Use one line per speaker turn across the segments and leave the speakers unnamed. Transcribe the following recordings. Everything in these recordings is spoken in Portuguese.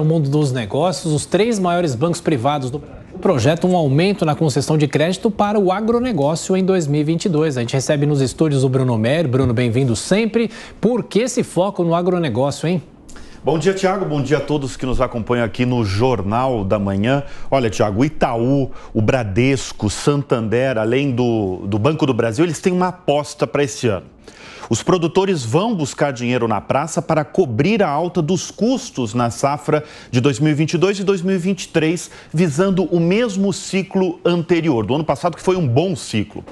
o mundo dos negócios, os três maiores bancos privados do Brasil projetam um aumento na concessão de crédito para o agronegócio em 2022. A gente recebe nos estúdios o Bruno Mer. Bruno, bem-vindo
sempre. Por que esse foco no agronegócio, hein? Bom dia, Tiago. Bom dia a todos que nos acompanham aqui no Jornal da Manhã. Olha, Tiago, Itaú, o Bradesco, Santander, além do, do Banco do Brasil, eles têm uma aposta para esse ano. Os produtores vão buscar dinheiro na praça para cobrir a alta dos custos na safra de 2022 e 2023, visando o mesmo ciclo anterior, do ano passado, que foi um bom ciclo.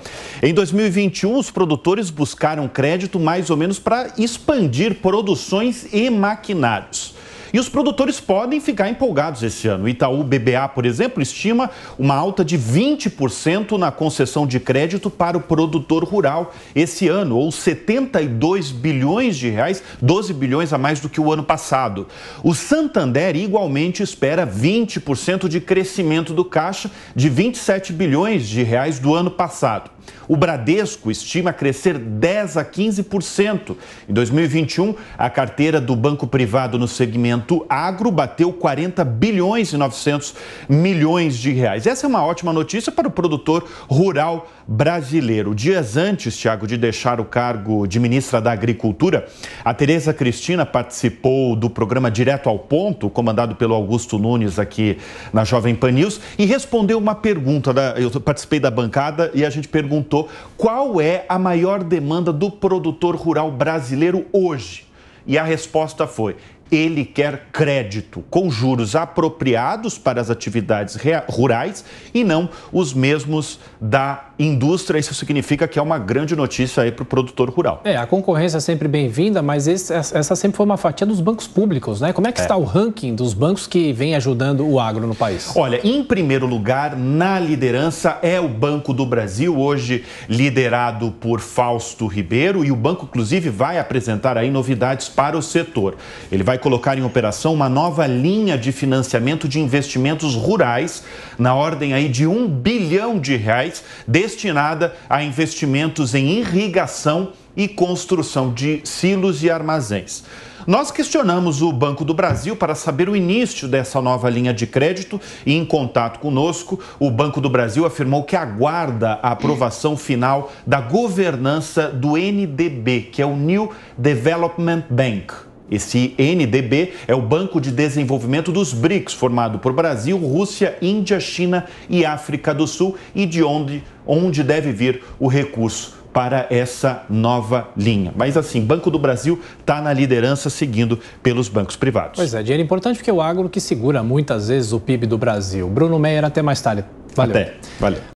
Em 2021, os produtores buscaram crédito mais ou menos para expandir produções e maquinários. E os produtores podem ficar empolgados esse ano. Itaú BBA, por exemplo, estima uma alta de 20% na concessão de crédito para o produtor rural esse ano, ou 72 bilhões de reais, 12 bilhões a mais do que o ano passado. O Santander igualmente espera 20% de crescimento do caixa de 27 bilhões de reais do ano passado. O Bradesco estima crescer 10 a 15%. Em 2021, a carteira do banco privado no segmento agro bateu 40 bilhões e 900 milhões de reais. Essa é uma ótima notícia para o produtor rural brasileiro. Dias antes, Tiago, de deixar o cargo de ministra da Agricultura, a Tereza Cristina participou do programa Direto ao Ponto, comandado pelo Augusto Nunes aqui na Jovem Pan News, e respondeu uma pergunta. Da... Eu participei da bancada e a gente perguntou perguntou qual é a maior demanda do produtor rural brasileiro hoje. E a resposta foi: ele quer crédito com juros apropriados para as atividades rurais e não os mesmos da indústria. Isso significa que é uma grande notícia aí para o produtor rural.
É, a concorrência é sempre bem-vinda, mas esse, essa sempre foi uma fatia dos bancos públicos, né? Como é que é. está o ranking dos
bancos que vem ajudando o agro no país? Olha, em primeiro lugar, na liderança é o Banco do Brasil, hoje liderado por Fausto Ribeiro, e o banco, inclusive, vai apresentar aí novidades para o setor. Ele vai colocar em operação uma nova linha de financiamento de investimentos rurais, na ordem aí de um bilhão de reais, destinada a investimentos em irrigação e construção de silos e armazéns. Nós questionamos o Banco do Brasil para saber o início dessa nova linha de crédito e, em contato conosco, o Banco do Brasil afirmou que aguarda a aprovação final da governança do NDB, que é o New Development Bank. Esse NDB é o Banco de Desenvolvimento dos BRICS, formado por Brasil, Rússia, Índia, China e África do Sul, e de onde, onde deve vir o recurso para essa nova linha. Mas assim, Banco do Brasil está na liderança, seguindo pelos bancos privados. Pois
é, dinheiro importante porque é o agro que segura muitas vezes o PIB do Brasil. Bruno Meyer, até mais tarde. Valeu. Até.
Valeu.